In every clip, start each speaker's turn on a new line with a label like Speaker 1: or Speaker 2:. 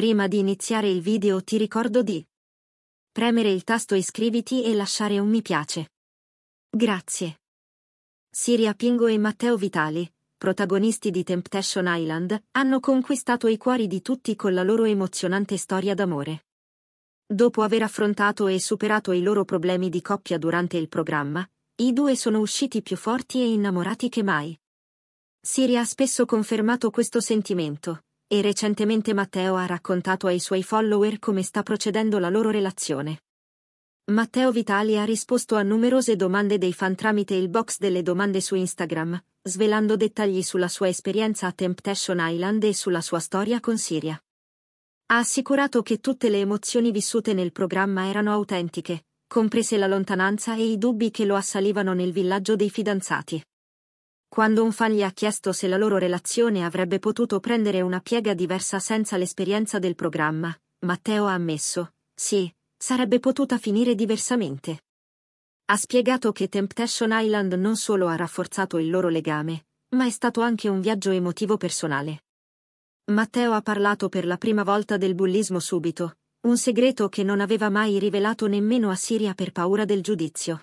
Speaker 1: Prima di iniziare il video ti ricordo di premere il tasto iscriviti e lasciare un mi piace. Grazie. Siria Pingo e Matteo Vitali, protagonisti di Temptation Island, hanno conquistato i cuori di tutti con la loro emozionante storia d'amore. Dopo aver affrontato e superato i loro problemi di coppia durante il programma, i due sono usciti più forti e innamorati che mai. Siria ha spesso confermato questo sentimento, e recentemente Matteo ha raccontato ai suoi follower come sta procedendo la loro relazione. Matteo Vitali ha risposto a numerose domande dei fan tramite il box delle domande su Instagram, svelando dettagli sulla sua esperienza a Temptation Island e sulla sua storia con Siria. Ha assicurato che tutte le emozioni vissute nel programma erano autentiche, comprese la lontananza e i dubbi che lo assalivano nel villaggio dei fidanzati quando un fan gli ha chiesto se la loro relazione avrebbe potuto prendere una piega diversa senza l'esperienza del programma, Matteo ha ammesso, sì, sarebbe potuta finire diversamente. Ha spiegato che Temptation Island non solo ha rafforzato il loro legame, ma è stato anche un viaggio emotivo personale. Matteo ha parlato per la prima volta del bullismo subito, un segreto che non aveva mai rivelato nemmeno a Siria per paura del giudizio.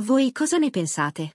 Speaker 1: Voi cosa ne pensate?